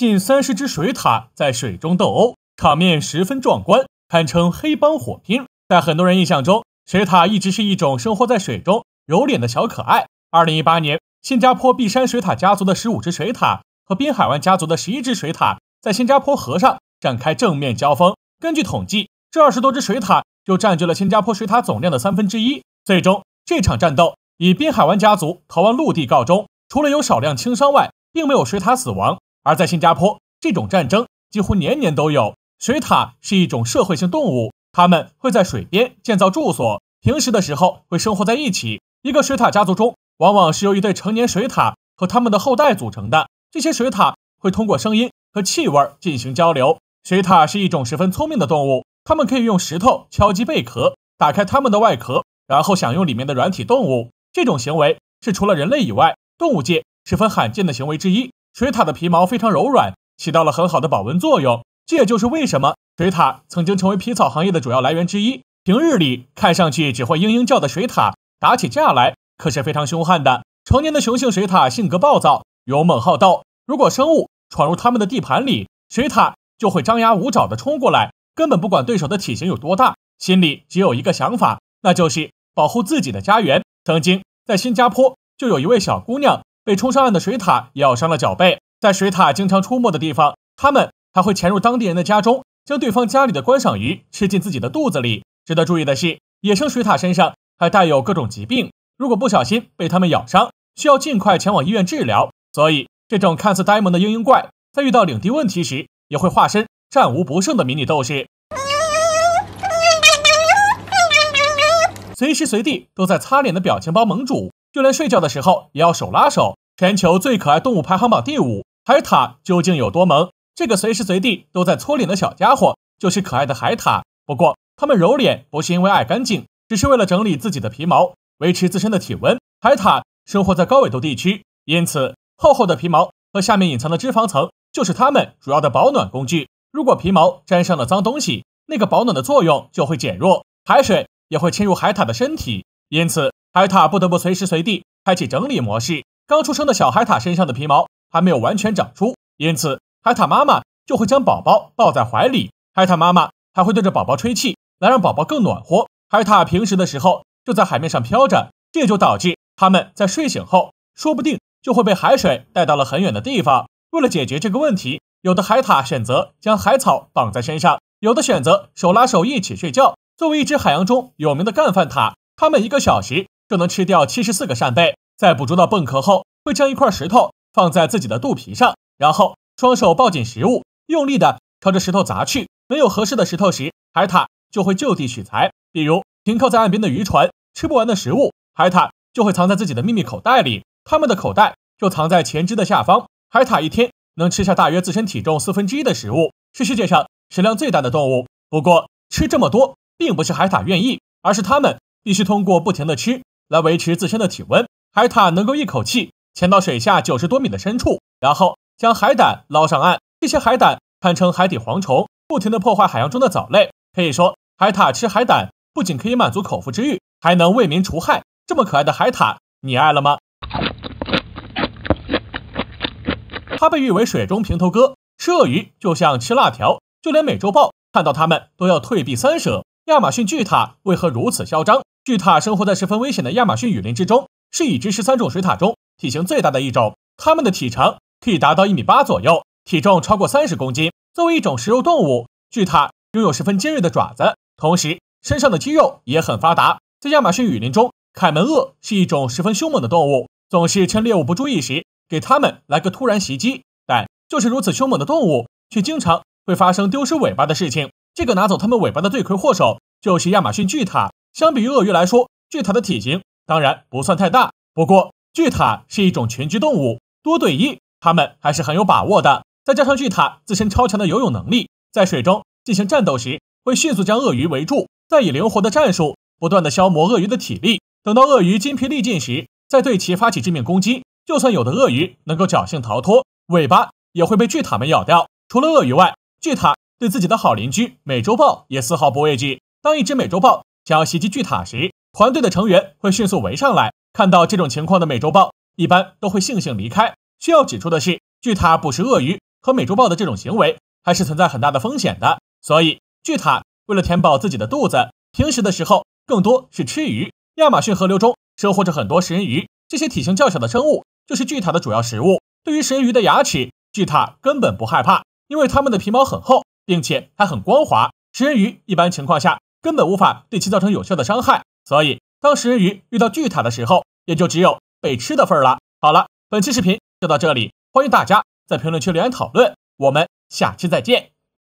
近三十只水獭在水中斗殴，场面十分壮观，堪称黑帮火拼。在很多人印象中，水獭一直是一种生活在水中、柔脸的小可爱。二零一八年，新加坡碧山水獭家族的十五只水獭和滨海湾家族的十一只水獭在新加坡河上展开正面交锋。根据统计，这二十多只水獭就占据了新加坡水獭总量的三分之一。最终，这场战斗以滨海湾家族逃亡陆地告终。除了有少量轻伤外，并没有水獭死亡。而在新加坡，这种战争几乎年年都有。水獭是一种社会性动物，它们会在水边建造住所，平时的时候会生活在一起。一个水獭家族中，往往是由一对成年水獭和它们的后代组成的。这些水獭会通过声音和气味进行交流。水獭是一种十分聪明的动物，它们可以用石头敲击贝壳，打开它们的外壳，然后享用里面的软体动物。这种行为是除了人类以外，动物界十分罕见的行为之一。水獭的皮毛非常柔软，起到了很好的保温作用。这也就是为什么水獭曾经成为皮草行业的主要来源之一。平日里看上去只会嘤嘤叫的水獭，打起架来可是非常凶悍的。成年的雄性水獭性格暴躁，勇猛好斗。如果生物闯入他们的地盘里，水獭就会张牙舞爪地冲过来，根本不管对手的体型有多大，心里只有一个想法，那就是保护自己的家园。曾经在新加坡就有一位小姑娘。被冲上岸的水獭咬伤了脚背，在水獭经常出没的地方，它们还会潜入当地人的家中，将对方家里的观赏鱼吃进自己的肚子里。值得注意的是，野生水獭身上还带有各种疾病，如果不小心被它们咬伤，需要尽快前往医院治疗。所以，这种看似呆萌的嘤嘤怪，在遇到领地问题时，也会化身战无不胜的迷你斗士。随时随地都在擦脸的表情包盟主。就连睡觉的时候也要手拉手。全球最可爱动物排行榜第五，海獭究竟有多萌？这个随时随地都在搓脸的小家伙，就是可爱的海獭。不过，它们揉脸不是因为爱干净，只是为了整理自己的皮毛，维持自身的体温。海獭生活在高纬度地区，因此厚厚的皮毛和下面隐藏的脂肪层就是它们主要的保暖工具。如果皮毛沾上了脏东西，那个保暖的作用就会减弱，海水也会侵入海獭的身体，因此。海獭不得不随时随地开启整理模式。刚出生的小海獭身上的皮毛还没有完全长出，因此海獭妈妈就会将宝宝抱在怀里。海獭妈妈还会对着宝宝吹气，来让宝宝更暖和。海獭平时的时候就在海面上飘着，这就导致它们在睡醒后，说不定就会被海水带到了很远的地方。为了解决这个问题，有的海獭选择将海草绑在身上，有的选择手拉手一起睡觉。作为一只海洋中有名的干饭塔，它们一个小时。就能吃掉七十四个扇贝。在捕捉到蚌壳后，会将一块石头放在自己的肚皮上，然后双手抱紧食物，用力的朝着石头砸去。没有合适的石头时，海獭就会就地取材，比如停靠在岸边的渔船吃不完的食物，海獭就会藏在自己的秘密口袋里。它们的口袋就藏在前肢的下方。海獭一天能吃下大约自身体重四分之一的食物，是世界上食量最大的动物。不过吃这么多，并不是海獭愿意，而是它们必须通过不停的吃。来维持自身的体温，海獭能够一口气潜到水下九十多米的深处，然后将海胆捞上岸。这些海胆堪称海底蝗虫，不停地破坏海洋中的藻类。可以说，海獭吃海胆不仅可以满足口腹之欲，还能为民除害。这么可爱的海獭，你爱了吗？它被誉为水中平头哥，吃鳄鱼就像吃辣条，就连美洲豹看到它们都要退避三舍。亚马逊巨獭为何如此嚣张？巨塔生活在十分危险的亚马逊雨林之中，是已知十三种水獭中体型最大的一种。它们的体长可以达到一米八左右，体重超过三十公斤。作为一种食肉动物，巨塔拥有十分尖锐的爪子，同时身上的肌肉也很发达。在亚马逊雨林中，凯门鳄是一种十分凶猛的动物，总是趁猎物不注意时给它们来个突然袭击。但就是如此凶猛的动物，却经常会发生丢失尾巴的事情。这个拿走它们尾巴的罪魁祸首，就是亚马逊巨塔。相比于鳄鱼来说，巨塔的体型当然不算太大。不过，巨塔是一种群居动物，多对一，它们还是很有把握的。再加上巨塔自身超强的游泳能力，在水中进行战斗时，会迅速将鳄鱼围住，再以灵活的战术不断的消磨鳄鱼的体力。等到鳄鱼筋疲力尽时，再对其发起致命攻击。就算有的鳄鱼能够侥幸逃脱，尾巴也会被巨塔们咬掉。除了鳄鱼外，巨塔对自己的好邻居美洲豹也丝毫不畏惧。当一只美洲豹。想要袭击巨塔时，团队的成员会迅速围上来。看到这种情况的美洲豹一般都会悻悻离开。需要指出的是，巨塔捕食鳄鱼和美洲豹的这种行为还是存在很大的风险的。所以，巨塔为了填饱自己的肚子，平时的时候更多是吃鱼。亚马逊河流中生活着很多食人鱼，这些体型较小的生物就是巨塔的主要食物。对于食人鱼的牙齿，巨塔根本不害怕，因为它们的皮毛很厚，并且还很光滑。食人鱼一般情况下。根本无法对其造成有效的伤害，所以当食人鱼遇到巨塔的时候，也就只有被吃的份儿了。好了，本期视频就到这里，欢迎大家在评论区留言讨论，我们下期再见。